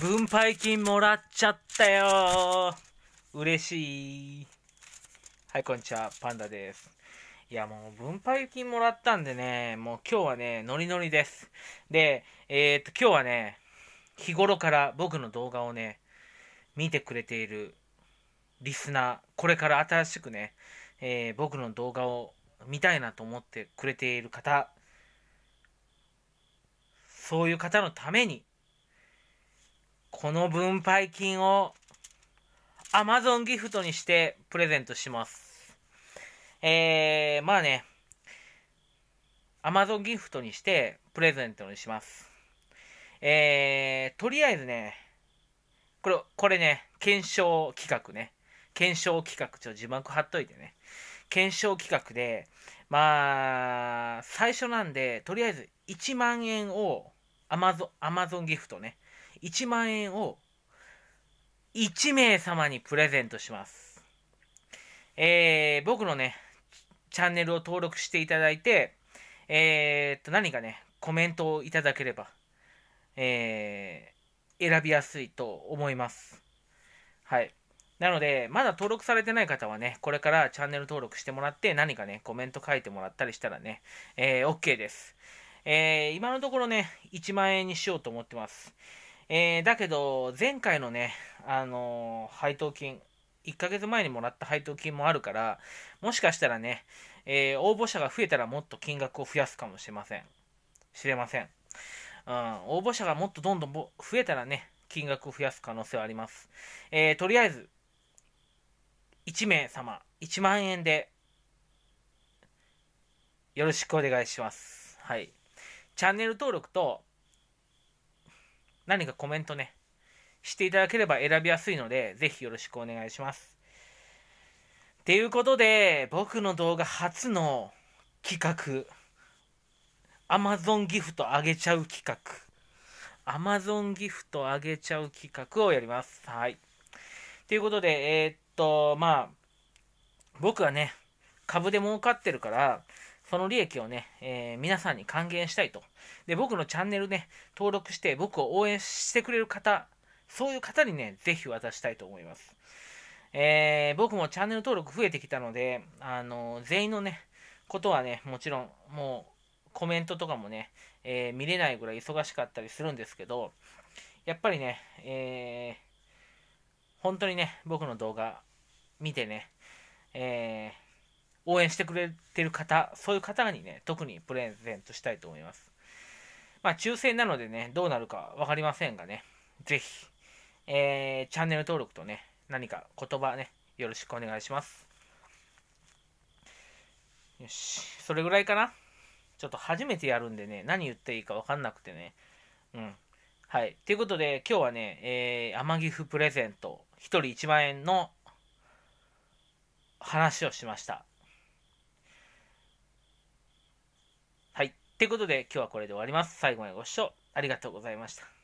分配金もらっちゃったよ嬉しい。はい、こんにちは。パンダです。いや、もう分配金もらったんでね、もう今日はね、ノリノリです。で、えー、っと、今日はね、日頃から僕の動画をね、見てくれているリスナー、これから新しくね、えー、僕の動画を見たいなと思ってくれている方、そういう方のために、この分配金を Amazon ギフトにしてプレゼントします。えー、まあね、Amazon ギフトにしてプレゼントにします。えー、とりあえずね、これ、これね、検証企画ね。検証企画、ちょ、字幕貼っといてね。検証企画で、まあ、最初なんで、とりあえず1万円を Amazon, Amazon ギフトね。1万円を1名様にプレゼントします。えー、僕のね、チャンネルを登録していただいて、えー、っと、何かね、コメントをいただければ、えー、選びやすいと思います。はい。なので、まだ登録されてない方はね、これからチャンネル登録してもらって、何かね、コメント書いてもらったりしたらね、えー、OK です。えー、今のところね、1万円にしようと思ってます。えー、だけど、前回のね、あのー、配当金、1ヶ月前にもらった配当金もあるから、もしかしたらね、えー、応募者が増えたらもっと金額を増やすかもしれません。知れません。うん、応募者がもっとどんどん増えたらね、金額を増やす可能性はあります。えー、とりあえず、1名様、1万円で、よろしくお願いします。はい。チャンネル登録と、何かコメントね、していただければ選びやすいので、ぜひよろしくお願いします。っていうことで、僕の動画初の企画、Amazon ギフトあげちゃう企画、Amazon ギフトあげちゃう企画をやります。はい。ということで、えー、っと、まあ、僕はね、株で儲かってるから、その利益をね、えー、皆さんに還元したいと。で、僕のチャンネルね、登録して僕を応援してくれる方、そういう方にね、ぜひ渡したいと思います。えー、僕もチャンネル登録増えてきたので、あのー、全員のね、ことはね、もちろん、もう、コメントとかもね、え見れないぐらい忙しかったりするんですけど、やっぱりね、えー、本当にね、僕の動画見てね、えー応援してくれてる方、そういう方にね、特にプレゼントしたいと思います。まあ、抽選なのでね、どうなるか分かりませんがね、ぜひ、えー、チャンネル登録とね、何か言葉ね、よろしくお願いします。よし、それぐらいかな。ちょっと初めてやるんでね、何言っていいか分かんなくてね。うん。はい。ということで、今日はね、えー、天ギフプレゼント、1人1万円の話をしました。ということで今日はこれで終わります。最後までご視聴ありがとうございました。